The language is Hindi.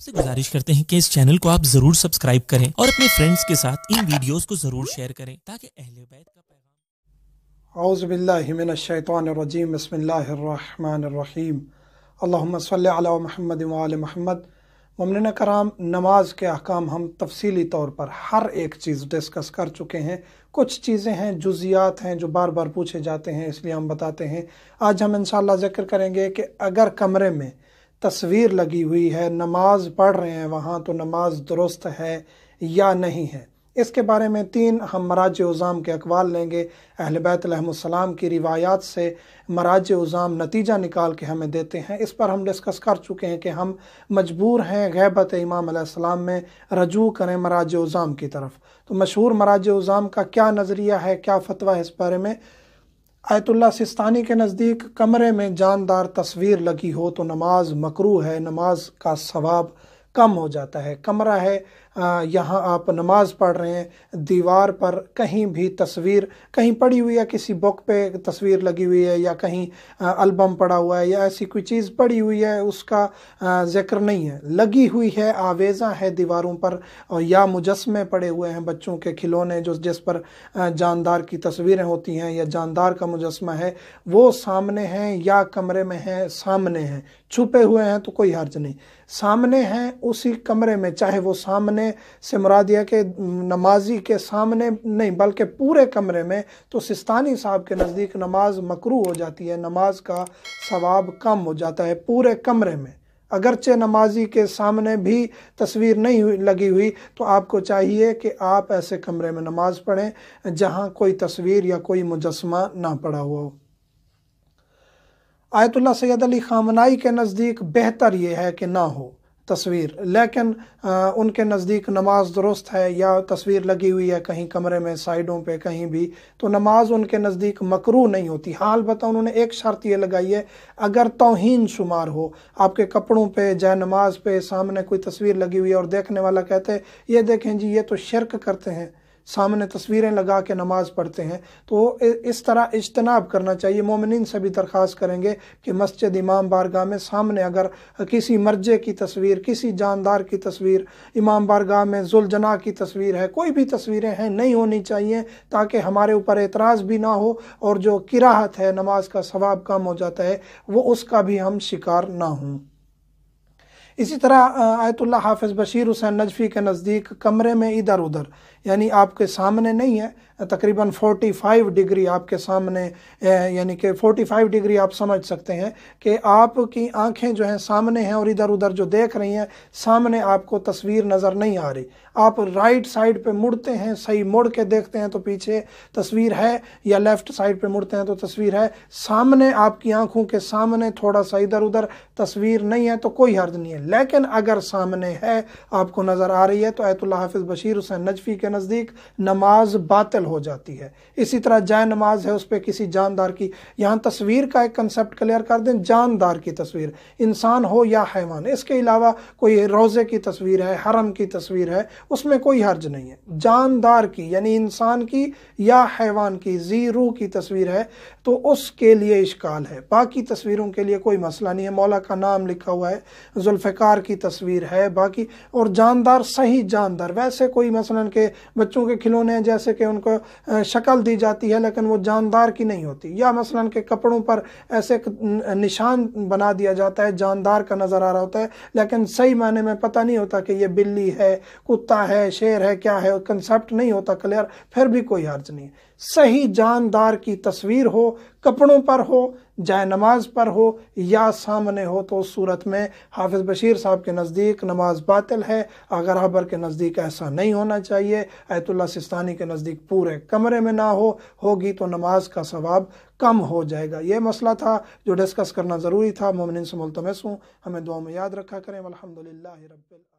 आपसे गुजारिश करते हैं कि इस चैनल को आप जरूर सब्सक्राइब करें और अपने फ्रेंड्स के साथ इन वीडियोस को जरूर शेयर करें ताकि अहले बैत का पैगाम औज़बिल्लिमिनशैतरजीम बसमीम अल्लाम सल महमद वाल महमद ममन कराम नमाज के अहकाम हम तफसीली तौर पर हर एक चीज़ डिस्कस कर चुके हैं कुछ चीज़ें हैं जुजियात हैं जो बार बार पूछे जाते हैं इसलिए हम बताते हैं आज हम इन ज़िक्र करेंगे कि अगर कमरे में तस्वीर लगी हुई है नमाज पढ़ रहे हैं वहाँ तो नमाज दुरुस्त है या नहीं है इसके बारे में तीन हम मराज उज़ाम के अकवाल लेंगे अहल बैतम की रिवायात से मराज उज़ाम नतीजा निकाल के हमें देते हैं इस पर हम डिस्कस कर चुके हैं कि हम मजबूर हैं गैबत इमाम सलाम में रजू करें मराज उज़ाम की तरफ तो मशहूर मराज उज़ाम का क्या नज़रिया है क्या फ़तवा है इस बारे में आयतुल्ला सिस्तानी के नज़दीक कमरे में जानदार तस्वीर लगी हो तो नमाज मकरू है नमाज का सवाब कम हो जाता है कमरा है यहाँ आप नमाज़ पढ़ रहे हैं दीवार पर कहीं भी तस्वीर कहीं पड़ी हुई है किसी बुक पे तस्वीर लगी हुई है या कहीं अल्बम पड़ा हुआ है या ऐसी कोई चीज़ पड़ी हुई है उसका जिक्र नहीं है लगी हुई है आवेज़ा है दीवारों पर और या मुजस्मे पड़े हुए हैं बच्चों के खिलौने जो जिस पर जानदार की तस्वीरें होती हैं या जानदार का मुजस्मा है वो सामने हैं या कमरे में हैं सामने हैं छुपे हुए हैं तो कोई हर्ज नहीं सामने हैं उसी कमरे में चाहे वो सामने ने सिमरा दिया कि नमाजी के सामने नहीं बल्कि पूरे कमरे में तो सिस्तानी साहब के नज़दीक नमाज मकरू हो जाती है नमाज का सवाब कम हो जाता है पूरे कमरे में अगरचे नमाजी के सामने भी तस्वीर नहीं हुई लगी हुई तो आपको चाहिए कि आप ऐसे कमरे में नमाज पढ़ें जहां कोई तस्वीर या कोई मुजस्मा ना पड़ा हुआ हो आयतुल्ला सैद अली खामनाई के नज़दीक बेहतर यह है कि ना हो तस्वीर लेकिन आ, उनके नज़दीक नमाज दुरुस्त है या तस्वीर लगी हुई है कहीं कमरे में साइडों पे कहीं भी तो नमाज उनके नज़दीक मकरू नहीं होती हाँ बता उन्होंने एक शर्त ये लगाई है अगर तोहन शुमार हो आपके कपड़ों पे जय नमाज पे सामने कोई तस्वीर लगी हुई है और देखने वाला कहते हैं ये देखें जी ये तो शिरक करते हैं सामने तस्वीरें लगा के नमाज़ पढ़ते हैं तो इस तरह इजतनाब करना चाहिए मोमिन से भी दरख्वास्त करेंगे कि मस्जिद इमाम बारगाह में सामने अगर किसी मर्जे की तस्वीर किसी जानदार की तस्वीर इमाम बारगाह में जुलजना की तस्वीर है कोई भी तस्वीरें हैं नहीं होनी चाहिए ताकि हमारे ऊपर एतराज़ भी ना हो और जो किराहत है नमाज का सवाब कम हो जाता है वो उसका भी हम शिकार ना हों इसी तरह आयतुल्ला हाफिज़ बशीर हुसैन नजफ़ी के नज़दीक कमरे में इधर उधर यानी आपके सामने नहीं है तकरीबन 45 डिग्री आपके सामने यानी कि 45 डिग्री आप समझ सकते हैं कि आपकी आंखें जो हैं सामने हैं और इधर उधर जो देख रही हैं सामने आपको तस्वीर नज़र नहीं आ रही आप राइट साइड पे मुड़ते हैं सही मुड़ के देखते हैं तो पीछे तस्वीर है या लेफ़्ट साइड पे मुड़ते हैं तो तस्वीर है सामने आपकी आंखों के सामने थोड़ा सा इधर उधर तस्वीर नहीं है तो कोई हर्ज नहीं है लेकिन अगर सामने है आपको नज़र आ रही है तो आयतुल्ला हाफिज़ बशीर हुसैन नजफ़ी के नज़दीक नमाज बातिल हो जाती है इसी तरह जाय नमाज है उस पर किसी जानदार की यहाँ तस्वीर का एक कंसेप्ट क्लियर कर दें जानदार की तस्वीर इंसान हो या हैवान इसके अलावा कोई रोज़े की तस्वीर है हरम की तस्वीर है उसमें कोई हर्ज नहीं है जानदार की यानी इंसान की या हैवान की जी रूह की तस्वीर है तो उसके लिए इश्काल है बाकी तस्वीरों के लिए कोई मसला नहीं है मौला का नाम लिखा हुआ है जुल्फ़ सरकार की तस्वीर है बाकी और जानदार सही जानदार वैसे कोई मसलन के बच्चों के खिलौने हैं जैसे कि उनको शक्ल दी जाती है लेकिन वो जानदार की नहीं होती या मसलन के कपड़ों पर ऐसे निशान बना दिया जाता है जानदार का नज़र आ रहा होता है लेकिन सही मायने में पता नहीं होता कि ये बिल्ली है कुत्ता है शेर है क्या है कंसेप्ट नहीं होता क्लियर फिर भी कोई हर्ज नहीं सही जानदार की तस्वीर हो कपड़ों पर हो जाए नमाज पर हो या सामने हो तो उस सूरत में हाफिज़ बशीर साहब के नज़दीक नमाज बातिल है अगर हबर के नज़दीक ऐसा नहीं होना चाहिए आयतुल्ला सिस्तानी के नज़दीक पूरे कमरे में ना हो होगी तो नमाज का सवाब कम हो जाएगा ये मसला था जो डिस्कस करना ज़रूरी था मोमिन से मुलतमस हूँ हमें दुआ में याद रखा करें अलहमदिल्ला रब